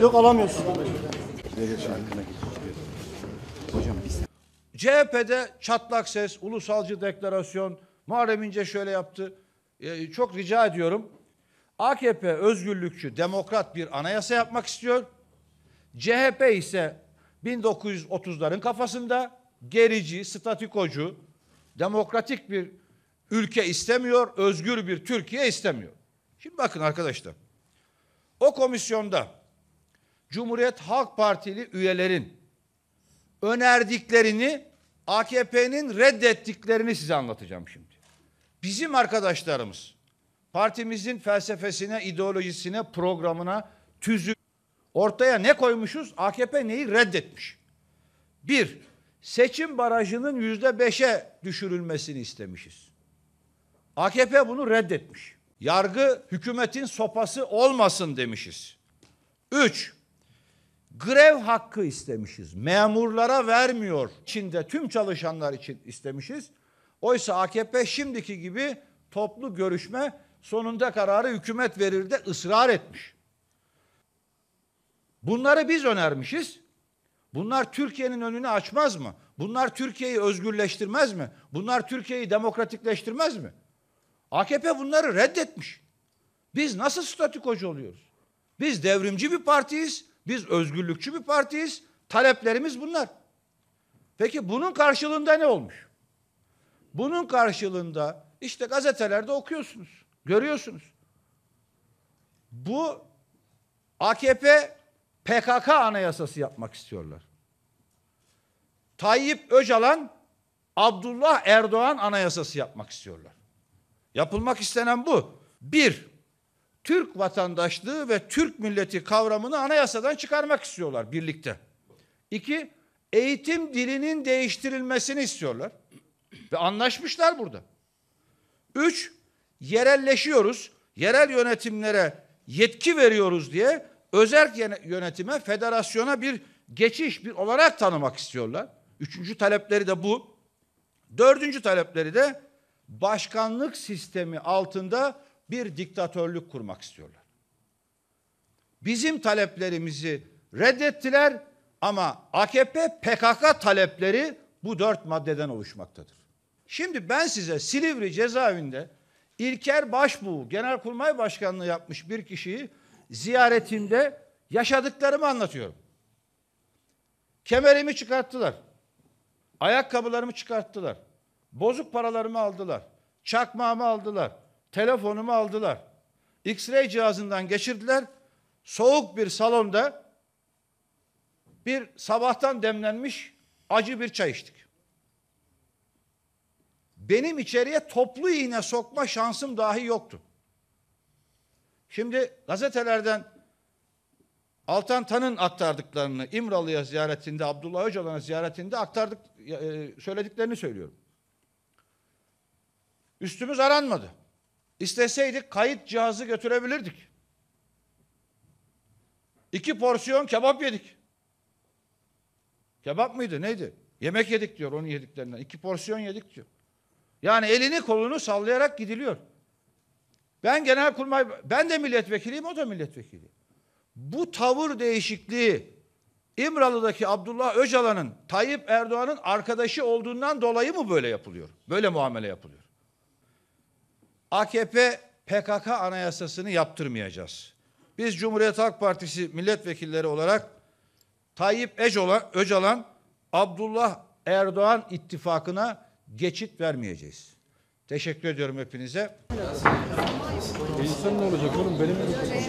Yok alamıyorsun. Hocam CHP'de çatlak ses, ulusalcı deklarasyon, Muharrem İnce şöyle yaptı. E, çok rica ediyorum. AKP özgürlükçü, demokrat bir anayasa yapmak istiyor. CHP ise 1930'ların kafasında gerici, statikocu, demokratik bir ülke istemiyor, özgür bir Türkiye istemiyor. Şimdi bakın arkadaşlar. O komisyonda Cumhuriyet Halk Partili üyelerin önerdiklerini AKP'nin reddettiklerini size anlatacağım şimdi. Bizim arkadaşlarımız partimizin felsefesine, ideolojisine, programına, tüzü ortaya ne koymuşuz? AKP neyi reddetmiş? Bir, seçim barajının yüzde beşe düşürülmesini istemişiz. AKP bunu reddetmiş. Yargı hükümetin sopası olmasın demişiz. Üç, grev hakkı istemişiz. Memurlara vermiyor. Çin'de tüm çalışanlar için istemişiz. Oysa AKP şimdiki gibi toplu görüşme sonunda kararı hükümet verir de ısrar etmiş. Bunları biz önermişiz. Bunlar Türkiye'nin önünü açmaz mı? Bunlar Türkiye'yi özgürleştirmez mi? Bunlar Türkiye'yi demokratikleştirmez mi? AKP bunları reddetmiş. Biz nasıl statikocu oluyoruz? Biz devrimci bir partiyiz, biz özgürlükçü bir partiyiz, taleplerimiz bunlar. Peki bunun karşılığında ne olmuş? Bunun karşılığında işte gazetelerde okuyorsunuz, görüyorsunuz. Bu AKP PKK anayasası yapmak istiyorlar. Tayyip Öcalan Abdullah Erdoğan anayasası yapmak istiyorlar. Yapılmak istenen bu. Bir, Türk vatandaşlığı ve Türk milleti kavramını anayasadan çıkarmak istiyorlar birlikte. İki, eğitim dilinin değiştirilmesini istiyorlar. Ve anlaşmışlar burada. Üç, yerelleşiyoruz, yerel yönetimlere yetki veriyoruz diye özel yönetime, federasyona bir geçiş bir olarak tanımak istiyorlar. Üçüncü talepleri de bu. Dördüncü talepleri de başkanlık sistemi altında bir diktatörlük kurmak istiyorlar. Bizim taleplerimizi reddettiler ama AKP PKK talepleri bu dört maddeden oluşmaktadır. Şimdi ben size Silivri cezaevinde İlker Başbuğ Genelkurmay Başkanlığı yapmış bir kişiyi ziyaretimde yaşadıklarımı anlatıyorum. Kemerimi çıkarttılar. Ayakkabılarımı çıkarttılar. Bozuk paralarımı aldılar. Çakmağımı aldılar. Telefonumu aldılar. X-ray cihazından geçirdiler. Soğuk bir salonda bir sabahtan demlenmiş acı bir çay içtik. Benim içeriye toplu iğne sokma şansım dahi yoktu. Şimdi gazetelerden Altan Tan'ın aktardıklarını İmralı'ya ziyaretinde, Abdullah Öcalan'a ziyaretinde aktardık, e, söylediklerini söylüyorum. Üstümüz aranmadı. İsteseydik kayıt cihazı götürebilirdik. İki porsiyon kebap yedik. Kebap mıydı neydi? Yemek yedik diyor onu yediklerinden. İki porsiyon yedik diyor. Yani elini kolunu sallayarak gidiliyor. Ben genel kurmay, ben de milletvekiliyim o da milletvekili. Bu tavır değişikliği İmralı'daki Abdullah Öcalan'ın Tayyip Erdoğan'ın arkadaşı olduğundan dolayı mı böyle yapılıyor? Böyle muamele yapılıyor. AKP PKK anayasasını yaptırmayacağız. Biz Cumhuriyet Halk Partisi milletvekilleri olarak Tayyip Öcalan, Öcalan Abdullah Erdoğan ittifakına geçit vermeyeceğiz. Teşekkür ediyorum hepinize. İnsan ne olacak oğlum? Benim